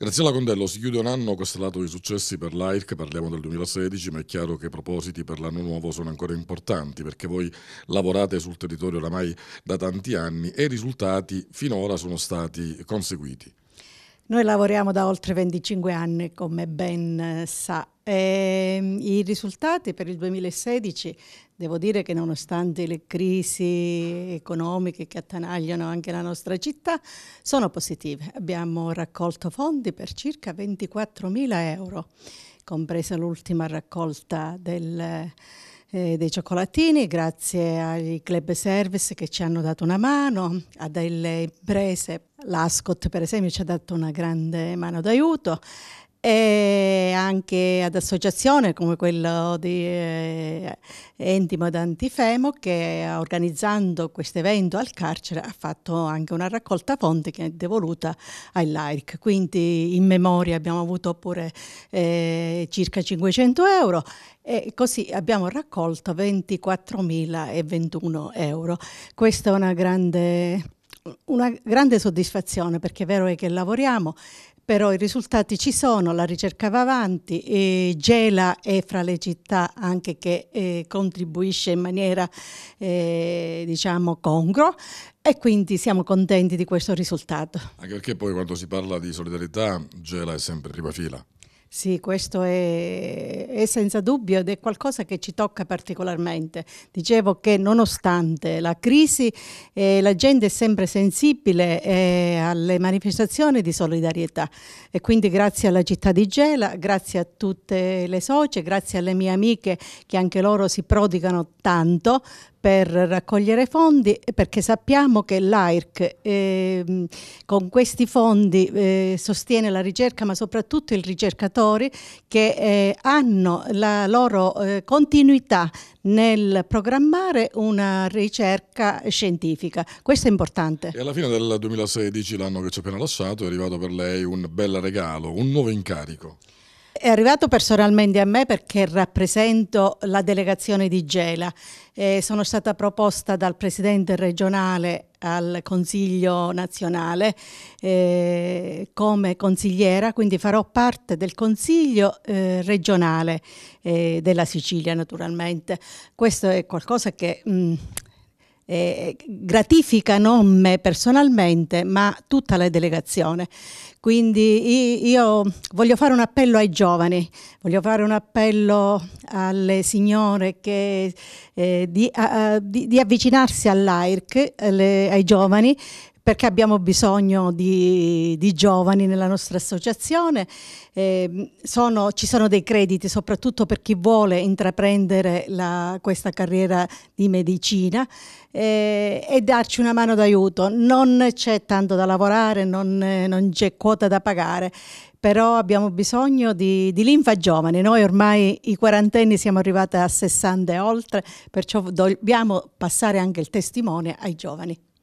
Graziella Condello, si chiude un anno costellato di successi per l'AIRC, parliamo del 2016, ma è chiaro che i propositi per l'anno nuovo sono ancora importanti perché voi lavorate sul territorio oramai da tanti anni e i risultati finora sono stati conseguiti. Noi lavoriamo da oltre 25 anni, come ben sa eh, I risultati per il 2016, devo dire che nonostante le crisi economiche che attanagliano anche la nostra città, sono positive. Abbiamo raccolto fondi per circa 24.000 euro, compresa l'ultima raccolta del, eh, dei cioccolatini, grazie ai club service che ci hanno dato una mano, a delle imprese. L'Ascot per esempio ci ha dato una grande mano d'aiuto e anche ad associazioni come quella di eh, Entimo d'Antifemo che organizzando questo evento al carcere ha fatto anche una raccolta fonte che è devoluta ai LAIC. Quindi in memoria abbiamo avuto pure eh, circa 500 euro e così abbiamo raccolto 24.021 euro. Questa è una grande una grande soddisfazione perché è vero che lavoriamo, però i risultati ci sono, la ricerca va avanti, e Gela è fra le città anche che eh, contribuisce in maniera eh, diciamo congro e quindi siamo contenti di questo risultato. Anche perché poi quando si parla di solidarietà Gela è sempre in prima fila. Sì, questo è, è, senza dubbio ed è qualcosa che ci tocca particolarmente. Dicevo che nonostante la crisi eh, la gente è sempre sensibile eh, alle manifestazioni di solidarietà e quindi grazie alla città di Gela, grazie a tutte le socie, grazie alle mie amiche che anche loro si prodigano tanto per raccogliere fondi perché sappiamo che l'AIRC eh, con questi fondi eh, sostiene la ricerca ma soprattutto i ricercatori che eh, hanno la loro eh, continuità nel programmare una ricerca scientifica. Questo è importante. E alla fine del 2016, l'anno che ci ha appena lasciato, è arrivato per lei un bel regalo, un nuovo incarico. È arrivato personalmente a me perché rappresento la delegazione di Gela. Eh, sono stata proposta dal presidente regionale al Consiglio nazionale eh, come consigliera, quindi farò parte del Consiglio eh, regionale eh, della Sicilia naturalmente. Questo è qualcosa che mh, mm, eh, gratifica non me personalmente, ma tutta la delegazione. Quindi io voglio fare un appello ai giovani, voglio fare un appello alle signore che, eh, di, a, di, di, avvicinarsi all'AIRC, alle, ai giovani, perché abbiamo bisogno di, di, giovani nella nostra associazione. Eh, sono, ci sono dei crediti soprattutto per chi vuole intraprendere la, questa carriera di medicina eh, e darci una mano d'aiuto. Non c'è tanto da lavorare, non, non c'è quota da pagare però abbiamo bisogno di, di, linfa giovane. Noi ormai i quarantenni siamo arrivati a 60 e oltre, perciò dobbiamo passare anche il testimone ai giovani.